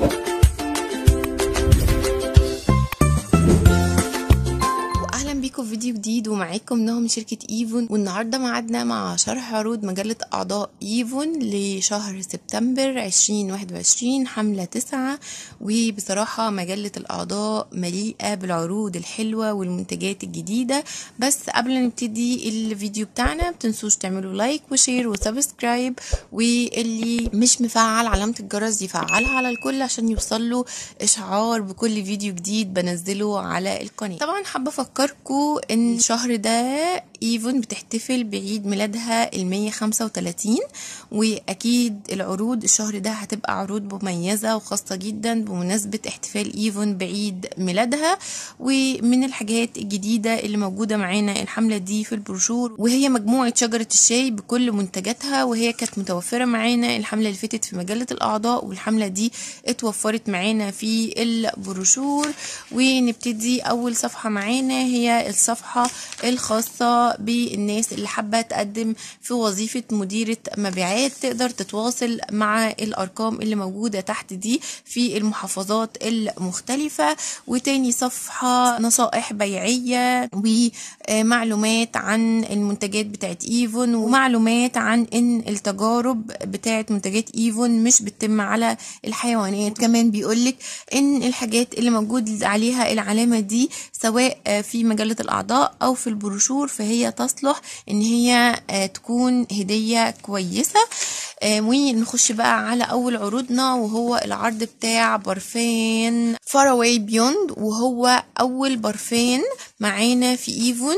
Thank you. دي وجديد ومعاكم نهى من شركة ايفون والنهاردة معادنا مع شرح عروض مجلة اعضاء ايفون لشهر سبتمبر 2021 حملة تسعة وبصراحة مجلة الاعضاء مليئة بالعروض الحلوة والمنتجات الجديدة بس قبل نبتدي الفيديو بتاعنا متنسوش تعملوا لايك وشير وسبسكرايب واللي مش مفعل علامة الجرس يفعلها على الكل عشان يوصله اشعار بكل فيديو جديد بنزله على القناة طبعا حابة افكركم ان الشهر ده ايفون بتحتفل بعيد ميلادها المية خمسة وتلاتين واكيد العروض الشهر ده هتبقى عروض مميزة وخاصة جدا بمناسبة احتفال ايفون بعيد ميلادها ومن الحاجات الجديدة اللي موجودة معانا الحملة دي في البروشور وهي مجموعة شجرة الشاي بكل منتجاتها وهي كانت متوفرة معانا الحملة اللي فاتت في مجلة الاعضاء والحملة دي اتوفرت معانا في البروشور ونبتدي اول صفحة معانا هي الصفحة الخاصة بالناس اللي حابه تقدم في وظيفه مديره مبيعات تقدر تتواصل مع الارقام اللي موجوده تحت دي في المحافظات المختلفه وتاني صفحه نصائح بيعيه ومعلومات عن المنتجات بتاعت ايفون ومعلومات عن ان التجارب بتاعت منتجات ايفون مش بتتم على الحيوانات كمان بيقولك ان الحاجات اللي موجود عليها العلامه دي سواء في مجله الاعضاء او في البروشور فهي هي تصلح ان هي آه، تكون هدية كويسة آه، ونخش بقى على اول عروضنا وهو العرض بتاع برفان فاراواي بيوند وهو اول برفان معانا في ايفون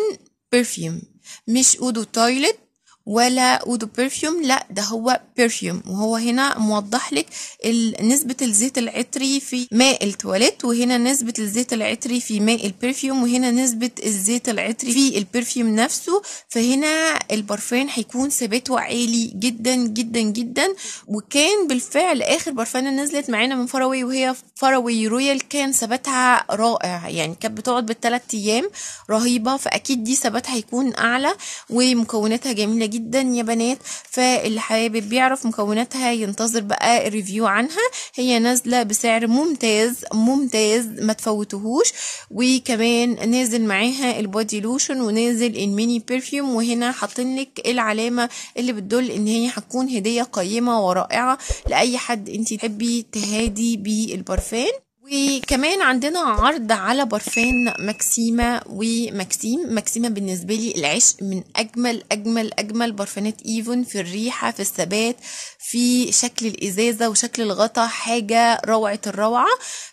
برفيوم مش اودو تويلت ولا اودو برفيوم لا ده هو بيرفيوم وهو هنا موضح لك نسبة الزيت العطري في ماء التواليت وهنا نسبة الزيت العطري في ماء البرفيوم وهنا نسبة الزيت العطري في البرفيوم نفسه فهنا البرفان هيكون ثباته عالي جدا جدا جدا وكان بالفعل اخر برفانة نزلت معانا من فروي وهي فروي رويال كان ثباتها رائع يعني كانت بتقعد بالثلاث ايام رهيبة فاكيد دي ثباتها هيكون اعلى ومكوناتها جميلة جدا يا بنات فاللي حابب يعرف مكوناتها ينتظر بقى ريفيو عنها هي نازله بسعر ممتاز ممتاز ما تفوتوهوش وكمان نازل معاها البودي لوشن ونازل الميني بيرفيوم وهنا حاطين لك العلامه اللي بتدل ان هي هتكون هديه قيمه ورائعه لاي حد انت تحبي تهادي بيه البارفان وكمان عندنا عرض على برفان ماكسيما وماكسيم ماكسيما بالنسبة لي العشق من أجمل أجمل أجمل برفانات إيفون في الريحة في الثبات في شكل الإزازة وشكل الغطا حاجة روعة الروعة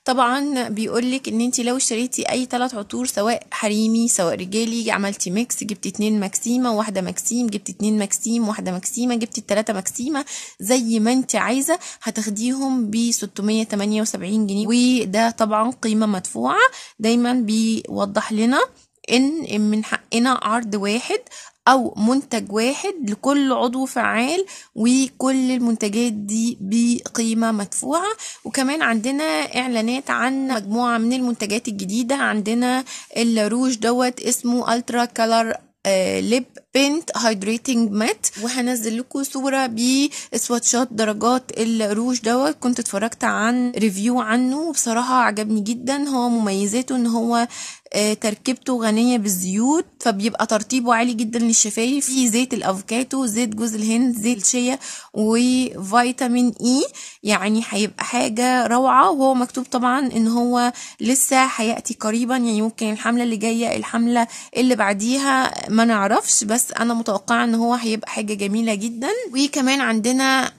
طبعا بيقولك ان انت لو اشتريتي اي ثلاث عطور سواء حريمي سواء رجالي عملتي ميكس جبت اتنين ماكسيما واحدة ماكسيم جبت اتنين ماكسيم واحدة ماكسيما جبت التلاتة ماكسيما زي ما انت عايزة هتاخديهم ب 678 جنيه ده طبعا قيمة مدفوعة دايما بيوضح لنا ان من حقنا عرض واحد او منتج واحد لكل عضو فعال وكل المنتجات دي بقيمه مدفوعه وكمان عندنا اعلانات عن مجموعه من المنتجات الجديده عندنا الروج دوت اسمه الترا كالر ليب بنت هايدريتنج مات وهنزل لكم صوره بسواتشات درجات الروج دوت كنت اتفرجت عن ريفيو عنه وبصراحه عجبني جدا هو مميزاته ان هو آه، تركيبته غنية بالزيوت فبيبقى ترطيبه عالي جدا للشفايف فيه زيت الافوكاتو زيت جوز الهند زيت الشيا وفيتامين اي يعني هيبقى حاجة روعة وهو مكتوب طبعا ان هو لسه هيأتي قريبا يعني ممكن الحملة اللي جاية الحملة اللي بعديها ما نعرفش بس انا متوقعة ان هو هيبقى حاجة جميلة جدا وكمان عندنا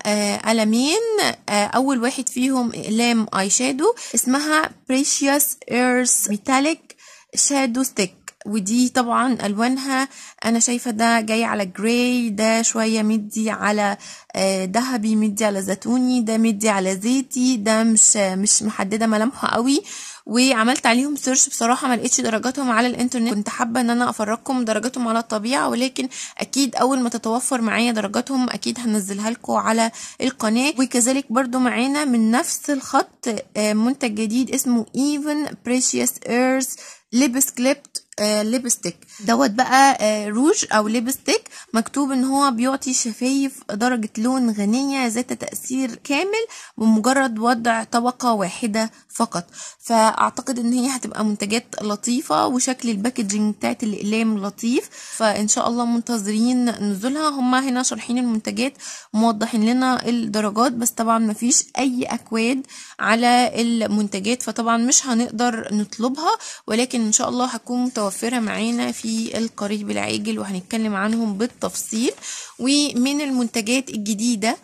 قلمين آه، آه، اول واحد فيهم اقلام اي شادو اسمها بريشيوس ايرث ميتاليك شادو ستيك ودي طبعا الوانها انا شايفه ده جاي على جراي ده شويه مدي على آه، ذهبي مدي على زيتوني ده مدي على زيتي ده مش مش محدده ملامحه قوي وعملت عليهم سيرش بصراحه ما لقيتش درجاتهم على الانترنت كنت حابه ان انا افرجكم درجاتهم على الطبيعه ولكن اكيد اول ما تتوفر معايا درجاتهم اكيد هنزلها لكم على القناه وكذلك برضو معانا من نفس الخط آه، منتج جديد اسمه ايفن بريشيس ايرث لبس كليب ليبستيك آه، دوت بقى روج آه، او ليبستيك مكتوب ان هو بيعطي شفايف درجة لون غنية ذات تأثير كامل بمجرد وضع طبقة واحدة فقط فاعتقد ان هي هتبقى منتجات لطيفة وشكل الباكجينج بتاعت الاقلام لطيف فان شاء الله منتظرين نزولها هما هنا شارحين المنتجات موضحين لنا الدرجات بس طبعا مفيش اي اكواد على المنتجات فطبعا مش هنقدر نطلبها ولكن ان شاء الله هتكون متوفرة متوفرة معانا في القريب العاجل وهنتكلم عنهم بالتفصيل ومن المنتجات الجديدة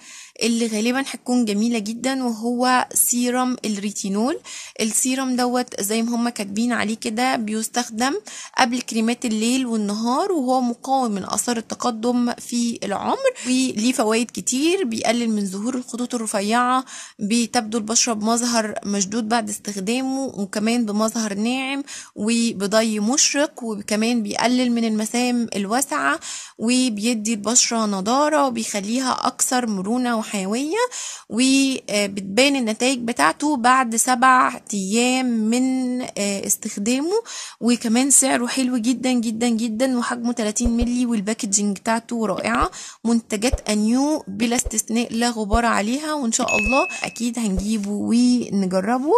اللي غالبا هتكون جميلة جدا وهو سيرم الريتينول السيرم دوت زي ما هما كاتبين عليه كده بيستخدم قبل كريمات الليل والنهار وهو مقاوم من اثار التقدم في العمر وليه فوائد كتير بيقلل من ظهور الخطوط الرفيعة بتبدو البشرة بمظهر مشدود بعد استخدامه وكمان بمظهر ناعم وبضي مشرق وكمان بيقلل من المسام الواسعة وبيدي البشرة نضارة وبيخليها أكثر مرونة حيوية وبتبان آه، النتائج بتاعته بعد سبع أيام من آه، استخدامه وكمان سعره حلو جدا جدا جدا وحجمه 30 ملي والباكجينج بتاعته رائعة منتجات أنيو بلا استثناء لا غبار عليها وإن شاء الله أكيد هنجيبه ونجربه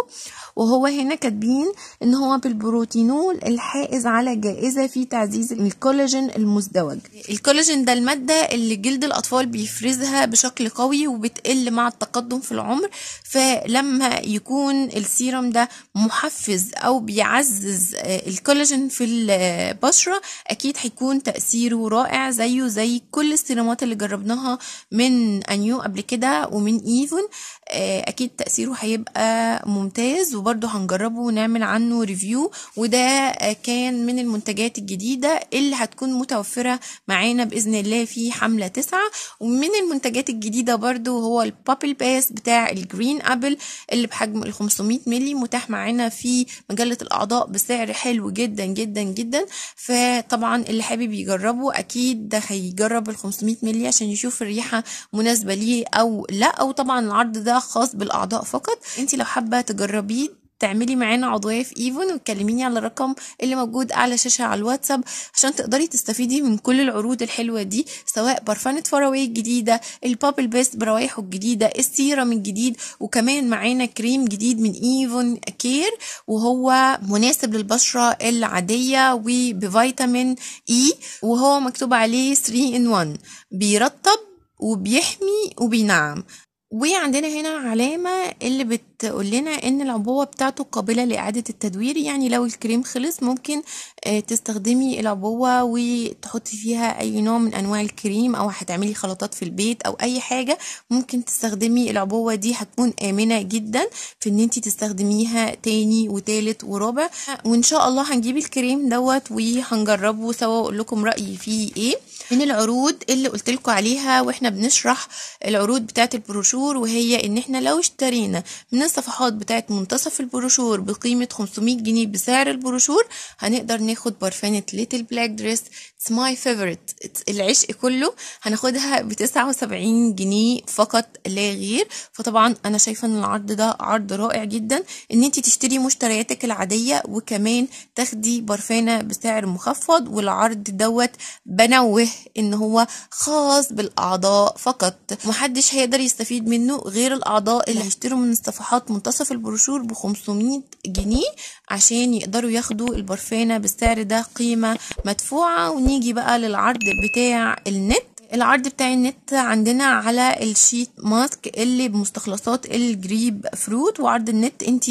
وهو هنا كاتبين إن هو بالبروتينول الحائز على جائزة في تعزيز الكولاجين المزدوج الكولاجين ده المادة اللي جلد الأطفال بيفرزها بشكل قوي قوي وبتقل مع التقدم في العمر فلما يكون السيرم ده محفز او بيعزز آه، الكولاجين في البشره اكيد هيكون تاثيره رائع زيه زي كل السيرومات اللي جربناها من انيو قبل كده ومن ايفون آه، اكيد تاثيره هيبقى ممتاز وبرده هنجربه ونعمل عنه ريفيو وده آه، كان من المنتجات الجديده اللي هتكون متوفره معانا باذن الله في حمله تسعة ومن المنتجات الجديده برضو برضو هو البابل باس بتاع الجرين ابل اللي بحجم ال 500 مللي متاح معانا في مجله الاعضاء بسعر حلو جدا جدا جدا فطبعا اللي حابب يجربه اكيد ده هيجرب ال 500 مللي عشان يشوف الريحه مناسبه ليه او لا او طبعا العرض ده خاص بالاعضاء فقط انت لو حابه تجربيه تعملي معانا عضوية في ايفون وتكلميني على الرقم اللي موجود على الشاشة على الواتساب عشان تقدري تستفيدي من كل العروض الحلوة دي سواء برفانة فراوي الجديدة البابل بيست بروايحه الجديدة السيرم الجديد وكمان معانا كريم جديد من ايفون كير وهو مناسب للبشرة العادية وبفيتامين اي e، وهو مكتوب عليه 3 ان 1 بيرطب وبيحمي وبينعم وعندنا هنا علامة اللي بتقول لنا ان العبوة بتاعته قابلة لإعادة التدوير يعني لو الكريم خلص ممكن آه، تستخدمي العبوة وتحطي فيها اي نوع من انواع الكريم او هتعملي خلطات في البيت او اي حاجة ممكن تستخدمي العبوة دي هتكون امنة جدا في ان انت تستخدميها تاني وتالت ورابع وان شاء الله هنجيب الكريم دوت وهنجربه سوا وقول لكم رأيي فيه ايه من العروض اللي قلت لكم عليها واحنا بنشرح العروض بتاعه البروشور وهي ان احنا لو اشترينا من الصفحات بتاعه منتصف البروشور بقيمه 500 جنيه بسعر البروشور هنقدر ناخد برفانه ليتل بلاك دريس اتس ماي فيفورت العشق كله هناخدها ب 79 جنيه فقط لا غير فطبعا انا شايفه ان العرض ده عرض رائع جدا ان انت تشتري مشترياتك العاديه وكمان تاخدي برفانه بسعر مخفض والعرض دوت بنوه ان هو خاص بالاعضاء فقط محدش هيقدر يستفيد منه غير الاعضاء اللي هيشتروا من الصفحات منتصف البروشور ب 500 جنيه عشان يقدروا ياخدوا البرفانه بالسعر ده قيمه مدفوعه ونيجي بقى للعرض بتاع النت العرض بتاع النت عندنا على الشيت ماسك اللي بمستخلصات الجريب فروت وعرض النت انت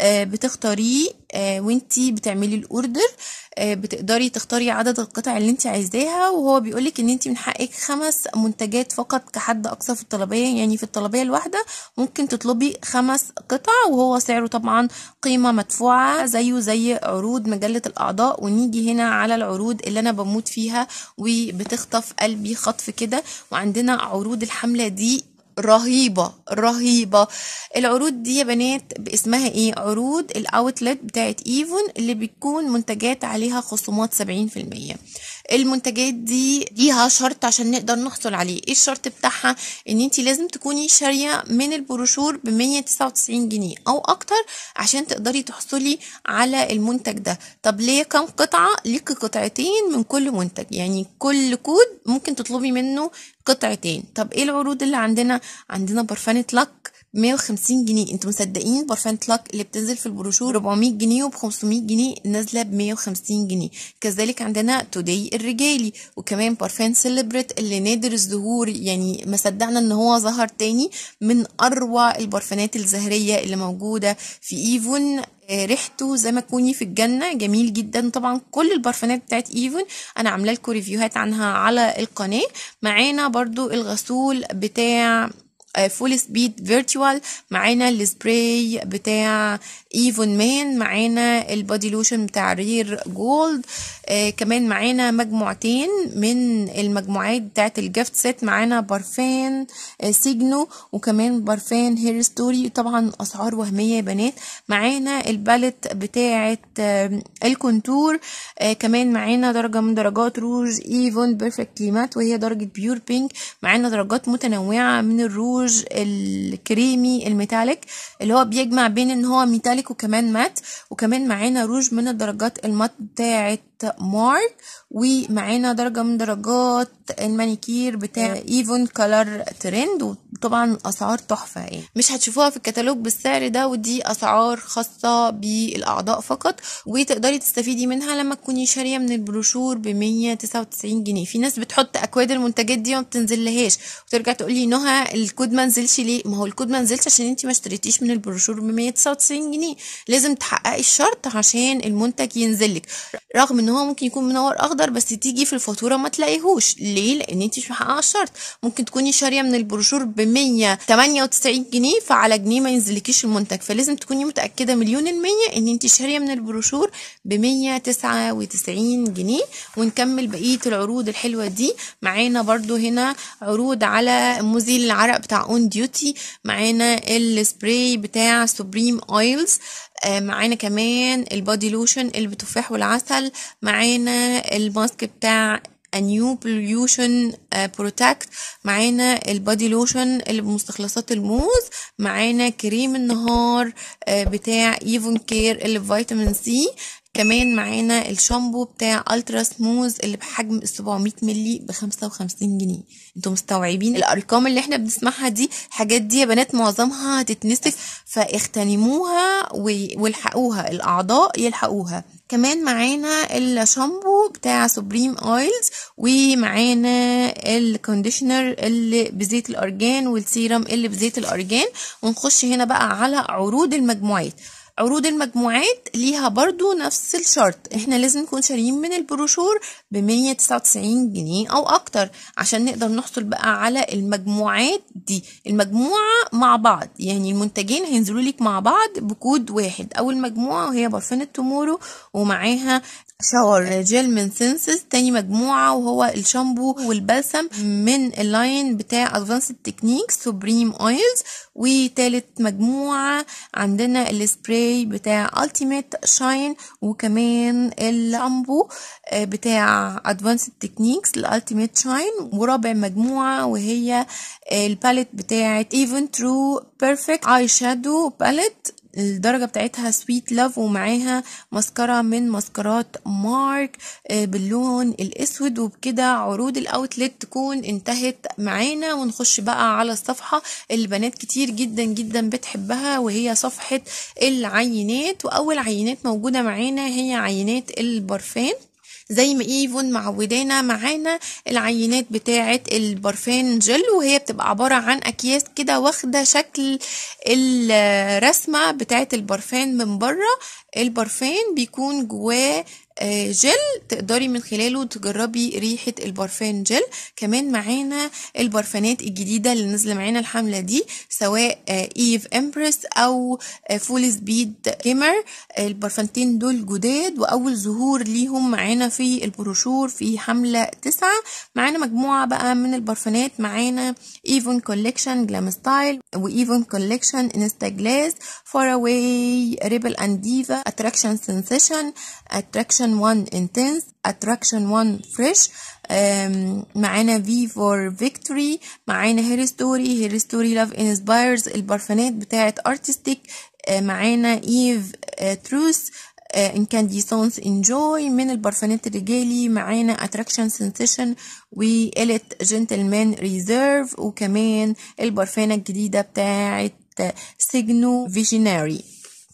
آه، بتختاريه آه، وانتي بتعملي الاوردر آه، بتقدري تختاري عدد القطع اللي انت عايزاها وهو بيقولك ان انت من حقك خمس منتجات فقط كحد اقصى في الطلبيه يعني في الطلبيه الواحده ممكن تطلبي خمس قطع وهو سعره طبعا قيمه مدفوعه زيه زي عروض مجله الاعضاء ونيجي هنا على العروض اللي انا بموت فيها وبتخطف قلبي خطف كده وعندنا عروض الحمله دي رهيبة رهيبة العروض دي يا بنات باسمها ايه عروض الاوتلت بتاعت ايفون اللي بتكون منتجات عليها خصومات سبعين في المية المنتجات دي ليها شرط عشان نقدر نحصل عليه ايه الشرط بتاعها ان انت لازم تكوني شارية من البروشور ب 199 جنيه او اكتر عشان تقدري تحصلي على المنتج ده طب ليه كام قطعة ليك قطعتين من كل منتج يعني كل كود ممكن تطلبي منه قطعتين طب ايه العروض اللي عندنا عندنا برفانة لك 150 جنيه انتوا مصدقين برفانة لك اللي بتنزل في البروشور 400 جنيه وب 500 جنيه نازله ب 150 جنيه كذلك عندنا توداي الرجالي وكمان برفان سيلبريت اللي نادر الظهور يعني ما صدقنا ان هو ظهر تاني من اروع البرفانات الزهريه اللي موجوده في ايفون آه، ريحته زي ما تكوني في الجنه جميل جدا طبعا كل البرفانات بتاعت ايفون انا عامله لكم ريفيوهات عنها على القناه معانا برضو الغسول بتاع فول سبيد فيرتوال معانا السبراي بتاع ايفون مان معانا البادي لوشن بتاع رير جولد آه كمان معانا مجموعتين من المجموعات بتاعت الجفت سيت معانا برفان آه سيجنو وكمان برفان هير ستوري طبعا اسعار وهميه يا بنات معانا البالت بتاعت آه الكونتور آه كمان معانا درجه من درجات روج ايفون بيرفكت كليمات وهي درجه بيور بينك معانا درجات متنوعه من الروج الروج الكريمي الميتاليك اللي هو بيجمع بين ان هو ميتاليك وكمان مات وكمان معانا روج من الدرجات المات بتاعت مارك ومعانا درجة من درجات المانيكير بتاع ايفون كلر ترند وطبعا اسعار تحفة يعني مش هتشوفوها في الكتالوج بالسعر ده ودي اسعار خاصة بالاعضاء فقط وتقدري تستفيدي منها لما تكوني شارية من البروشور ب 199 جنيه في ناس بتحط اكواد المنتجات دي وما بتنزلهاش وترجع تقولي نهى الكود ما نزلش ليه ما هو الكود ما نزلش عشان انت ما اشتريتيش من البروشور ب 199 جنيه لازم تحققي الشرط عشان المنتج ينزلك رغم ان هو ممكن يكون منور اخضر بس تيجي في الفاتوره ما تلاقيهوش ليه لان انت مش محققه الشرط ممكن تكوني شاريه من البروشور ب 198 جنيه فعلى جنيه ما ينزلكيش المنتج فلازم تكوني متاكده مليون الميه ان انت شاريه من البروشور ب 199 جنيه ونكمل بقيه العروض الحلوه دي معانا برده هنا عروض على مزيل العرق بتاع اون ديوتي معانا السبراي بتاع سوبريم اويلز آه، معانا كمان البادي لوشن اللي بالتفاح والعسل معانا الماسك بتاع انيو بوليوشن بروتكت معانا البادي لوشن اللي بمستخلصات الموز معانا كريم النهار آه، بتاع ايفون كير اللي بفيتامين سي كمان معانا الشامبو بتاع الترا سموز اللي بحجم 700 مللي ب 55 جنيه انتوا مستوعبين الارقام اللي احنا بنسمعها دي الحاجات دي يا بنات معظمها هتتنسف فاغتنموها والحقوها الاعضاء يلحقوها كمان معانا الشامبو بتاع سوبريم اويلز ومعانا الكونديشنر اللي بزيت الارجان والسيرم اللي بزيت الارجان ونخش هنا بقى على عروض المجموعات عروض المجموعات ليها برضو نفس الشرط احنا لازم نكون شاريين من البروشور ب 199 جنيه او اكتر عشان نقدر نحصل بقى على المجموعات دي المجموعة مع بعض يعني المنتجين هينزلوا لك مع بعض بكود واحد اول مجموعة وهي برفان التومورو ومعاها شاور جيل من سينسز تاني مجموعة وهو الشامبو والبلسم من اللاين بتاع ادفانسد تكنيك سوبريم اويلز وتالت مجموعة عندنا السبراي بتاع التيميت شاين وكمان الشامبو آه، بتاع ادفانسد تكنيكس الالتيميت شاين ورابع مجموعة وهي آه، الباليت بتاعت ايفن ترو بيرفكت اي شادو باليت الدرجة بتاعتها سويت لاف ومعاها مسكرة من مسكرات مارك آه، باللون الاسود وبكده عروض الاوتلت تكون انتهت معانا ونخش بقى على الصفحة اللي بنات كتير جدا جدا بتحبها وهي صفحة العينات واول عينات موجودة معانا هي عينات البرفان زي ما ايفون معودانا معانا العينات بتاعة البرفان جل وهي بتبقى عبارة عن اكياس كده واخدة شكل الرسمة بتاعة البرفان من بره البرفان بيكون جواه آه، جل تقدري من خلاله تجربي ريحة البرفان جل كمان معانا البرفانات الجديدة اللي نازلة معانا الحملة دي سواء ايف آه، امبرس او فول سبيد كيمر البرفانتين دول جداد واول ظهور ليهم معانا في البروشور في حملة تسعة معانا مجموعة بقى من البرفانات معانا ايفون كوليكشن جلام ستايل وايفون كوليكشن انستا جلاس فار اواي ريبل اند ديفا اتراكشن سنسيشن اتراكشن attraction 1 intense attraction 1 fresh um, معانا V for victory معانا hair story hair story love inspires البرفانات بتاعه artistic آه، معانا ايف تروث انكانديسونس انجوي من البرفانات الرجالي معانا اتراكشن سنسيشن وقلت جنتلمان ريزيرف وكمان البرفانه الجديده بتاعه سيجنو فيجيناري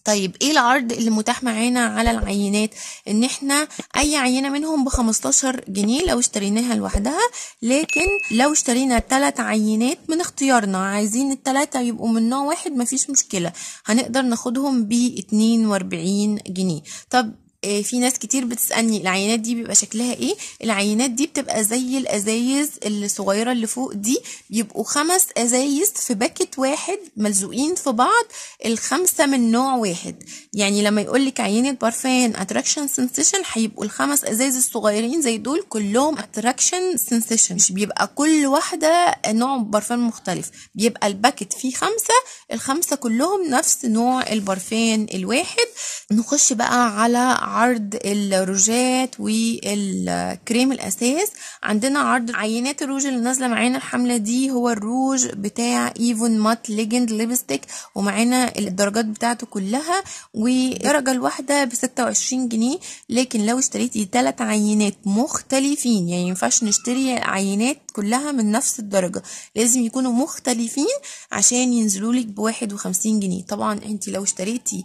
طيب ايه العرض اللي متاح معانا على العينات ان احنا اي عينه منهم بخمستاشر جنيه لو اشتريناها لوحدها لكن لو اشترينا تلات عينات من اختيارنا عايزين التلاتة يبقوا من نوع واحد مفيش مشكله هنقدر ناخدهم باتنين واربعين جنيه طب آه، في ناس كتير بتسألني العينات دي بيبقى شكلها ايه العينات دي بتبقى زي الازايز الصغيرة اللي فوق دي بيبقوا خمس ازايز في باكت واحد ملزوقين في بعض الخمسة من نوع واحد يعني لما يقول لك عينة بارفان اتراكشن سنسيشن هيبقوا الخمس ازايز الصغيرين زي دول كلهم اتراكشن سنسيشن مش بيبقى كل واحدة نوع بارفان مختلف بيبقى الباكت فيه خمسة الخمسة كلهم نفس نوع البارفان الواحد نخش بقى على عرض الروجات والكريم الاساس عندنا عرض عينات الروج اللي نازله معانا الحمله دي هو الروج بتاع ايفون مات ليجند ليبستيك ومعانا الدرجات بتاعته كلها والدرجه الواحده ب 26 جنيه لكن لو اشتريتي ثلاث عينات مختلفين يعني ينفعش نشتري عينات كلها من نفس الدرجة لازم يكونوا مختلفين عشان ينزلولك بواحد وخمسين جنيه طبعا انت لو اشتريتي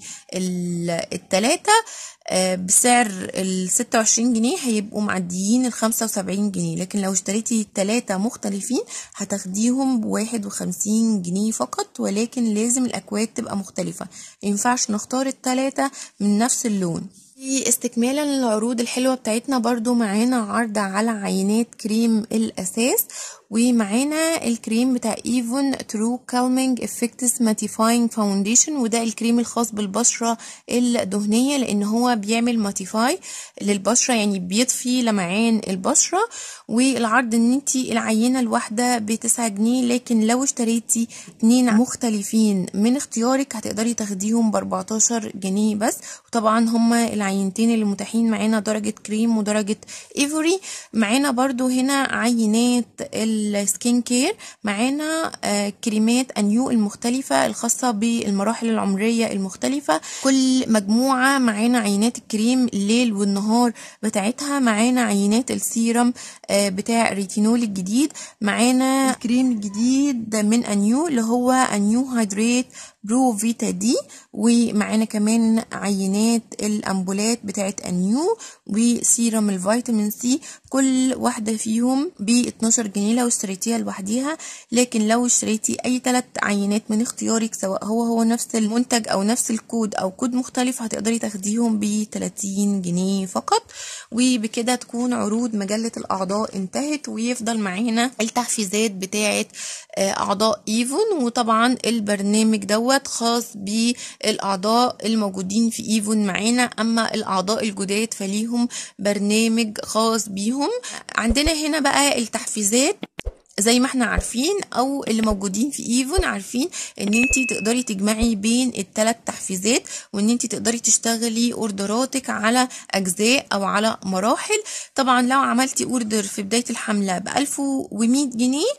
التلاتة آه، بسعر الستة وعشرين جنيه هيبقوا معديين الخمسة وسبعين جنيه لكن لو اشتريتي التلاتة مختلفين هتاخديهم بواحد وخمسين جنيه فقط ولكن لازم الأكواد تبقى مختلفة مينفعش نختار التلاتة من نفس اللون استكمالا للعروض الحلوة بتاعتنا برضو معانا عرض على عينات كريم الأساس ومعانا الكريم بتاع ايفون ترو كالمينج افكتس ماتيفاينج فاونديشن وده الكريم الخاص بالبشره الدهنيه لان هو بيعمل ماتيفاي للبشره يعني بيطفي لمعان البشره والعرض ان انت العينه الواحده ب 9 جنيه لكن لو اشتريتي اتنين مختلفين من اختيارك هتقدري تاخديهم ب 14 جنيه بس وطبعا هما العينتين اللي متاحين معانا درجه كريم ودرجه ايفوري معانا برضو هنا عينات ال السكين كير معانا آه، كريمات انيو المختلفة الخاصة بالمراحل العمرية المختلفة كل مجموعة معانا عينات الكريم الليل والنهار بتاعتها معانا عينات السيرم آه، بتاع الريتينول الجديد معانا الكريم الجديد من انيو اللي هو انيو هيدريت برو فيتا دي ومعانا كمان عينات الأمبولات بتاعة أنيو وسيرم الفيتامين سي كل واحدة فيهم ب 12 جنيه لو اشتريتيها لوحديها لكن لو اشتريتي أي ثلاث عينات من اختيارك سواء هو هو نفس المنتج أو نفس الكود أو كود مختلف هتقدري تاخديهم ب 30 جنيه فقط وبكده تكون عروض مجلة الأعضاء انتهت ويفضل معانا التحفيزات بتاعة آه، أعضاء إيفون وطبعا البرنامج دوت دوت خاص بالاعضاء الموجودين في ايفون معانا اما الاعضاء الجداد فليهم برنامج خاص بيهم عندنا هنا بقى التحفيزات زي ما احنا عارفين او اللي موجودين في ايفون عارفين ان انت تقدري تجمعي بين التلات تحفيزات وان انت تقدري تشتغلي اوردراتك على اجزاء او على مراحل طبعا لو عملتي اوردر في بدايه الحمله ب 1100 جنيه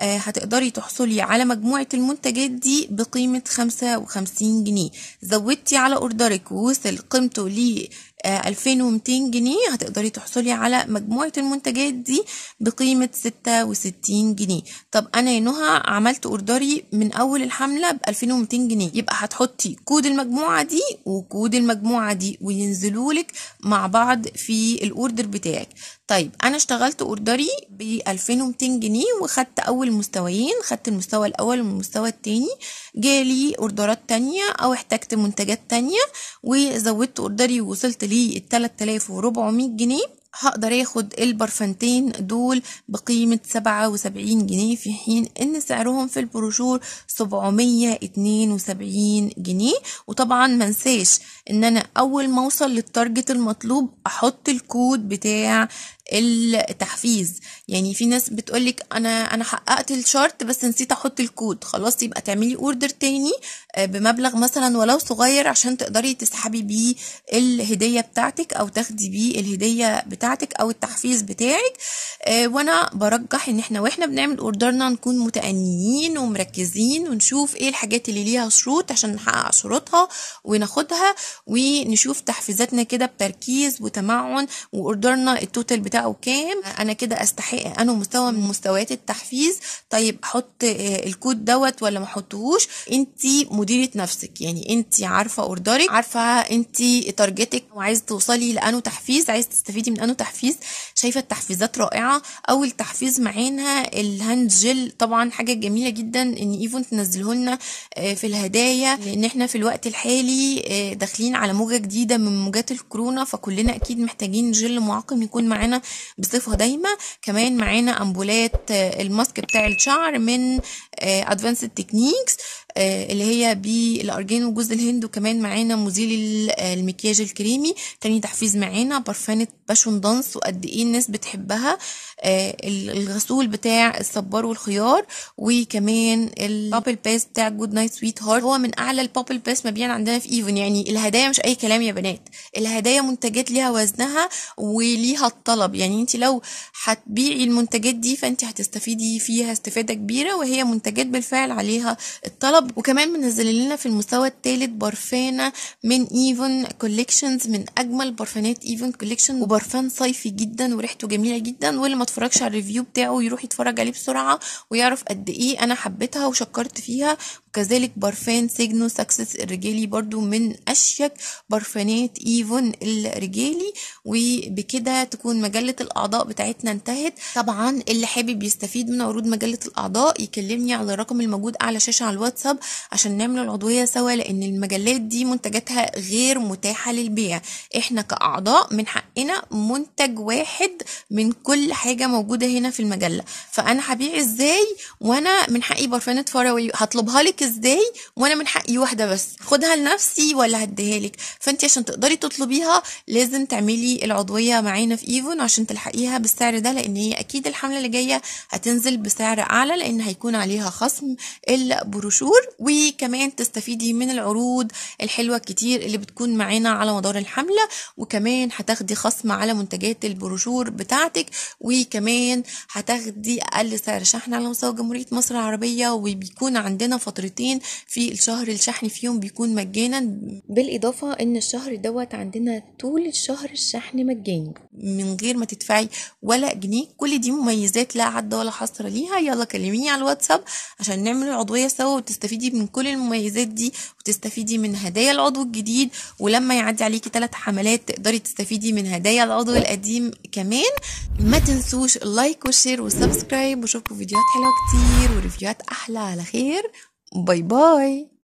آه، هتقدري تحصلي على مجموعة المنتجات دي بقيمة خمسة وخمسين جنيه زودتي على اوردرك ووصل قيمته ل 2200 آه، جنيه هتقدري تحصلي على مجموعة المنتجات دي بقيمة 66 جنيه طب أنا يا نهى عملت أوردري من أول الحملة ب 2200 جنيه يبقى هتحطي كود المجموعة دي وكود المجموعة دي وينزلولك مع بعض في الأوردر بتاعك طيب انا اشتغلت اوردري ب 2200 جنيه وخدت اول مستويين خدت المستوى الاول والمستوى التاني جالي اوردرات تانية او احتجت منتجات تانية وزودت اوردري ووصلت لل 3400 جنيه هقدر اخد البرفانتين دول بقيمة سبعة وسبعين جنيه في حين ان سعرهم في البروشور سبعمية اتنين وسبعين جنيه وطبعا منساش ان انا اول ما اوصل للتارجت المطلوب احط الكود بتاع التحفيز يعني في ناس بتقولك انا انا حققت الشرط بس نسيت احط الكود خلاص يبقى تعملي اوردر تاني آه، بمبلغ مثلا ولو صغير عشان تقدري تسحبي بيه الهديه بتاعتك او تاخدي بيه الهديه بتاعتك او التحفيز بتاعك آه، وانا برجح ان احنا واحنا بنعمل اوردرنا نكون متأنيين ومركزين ونشوف ايه الحاجات اللي ليها شروط عشان نحقق شروطها وناخدها ونشوف تحفيزاتنا كده بتركيز وتمعن واوردرنا التوتال بتاع أو كام أنا كده أستحق انه مستوى من مستويات التحفيز طيب أحط الكود دوت ولا ما أحطهوش أنت مديرة نفسك يعني أنت عارفة أوردرك عارفة أنت تارجتك وعايزة توصلي لأنه تحفيز عايزة تستفيدي من أنه تحفيز شايفة التحفيزات رائعة أول تحفيز معانا الهاند جل طبعا حاجة جميلة جدا إن إيفون تنزله لنا آه، في الهدايا لأن إحنا في الوقت الحالي آه، داخلين على موجة جديدة من موجات الكورونا فكلنا أكيد محتاجين جل معقم يكون معانا بصفه دايمه كمان معانا امبولات آه، الماسك بتاع الشعر من ادفانسد آه، تكنيكس آه، اللي هي بالارجان وجوز الهند وكمان معانا مزيل آه، المكياج الكريمي تاني تحفيز معانا برفانه باشون دانس وقد ايه الناس بتحبها آه، الغسول بتاع الصبار والخيار وكمان البابل باس بتاع جود نايت سويت هارت هو من اعلى البابل باس مبيعا عندنا في ايفون يعني الهدايا مش اي كلام يا بنات الهدايا منتجات ليها وزنها وليها الطلب يعني انت لو هتبيعي المنتجات دي فانت هتستفيدي فيها استفاده كبيره وهي منتجات بالفعل عليها الطلب الطلب وكمان منزل لنا في المستوى الثالث برفانه من ايفون كوليكشنز من اجمل برفانات ايفون كوليكشن وبرفان صيفي جدا وريحته جميله جدا واللي ما اتفرجش على الريفيو بتاعه يروح يتفرج عليه بسرعه ويعرف قد ايه انا حبيتها وشكرت فيها وكذلك برفان سيجنو ساكسس الرجالي برضو من أشيك برفانات إيفون الرجالي وبكده تكون مجلة الأعضاء بتاعتنا انتهت طبعا اللي حابب يستفيد من عروض مجلة الأعضاء يكلمني على الرقم الموجود أعلى شاشة على الواتساب عشان نعمل العضوية سوا لأن المجلات دي منتجاتها غير متاحة للبيع احنا كأعضاء من حقنا منتج واحد من كل حاجة موجودة هنا في المجلة فأنا هبيع ازاي وأنا من حقي برفانة فراوي هطلبها لك لك ازاي وانا من حقي واحده بس خدها لنفسي ولا هديها لك فانت عشان تقدري تطلبيها لازم تعملي العضويه معانا في ايفون عشان تلحقيها بالسعر ده لان هي اكيد الحمله اللي جايه هتنزل بسعر اعلى لان هيكون عليها خصم البروشور وكمان تستفيدي من العروض الحلوه الكتير اللي بتكون معانا على مدار الحمله وكمان هتاخدي خصم على منتجات البروشور بتاعتك وكمان هتاخدي اقل سعر شحن على مستوى جمهوريه مصر العربيه وبيكون عندنا فتره شهرتين في الشهر الشحن فيهم بيكون مجانا بالاضافه ان الشهر دوت عندنا طول الشهر الشحن مجاني من غير ما تدفعي ولا جنيه كل دي مميزات لا حد ولا حصر ليها يلا كلميني على الواتساب عشان نعمل العضويه سوا وتستفيدي من كل المميزات دي وتستفيدي من هدايا العضو الجديد ولما يعدي عليكي ثلاث حملات تقدري تستفيدي من هدايا العضو القديم كمان ما تنسوش اللايك والشير والسبسكرايب وشوفوا فيديوهات حلوه كتير وريفيوهات احلى على خير Bye bye.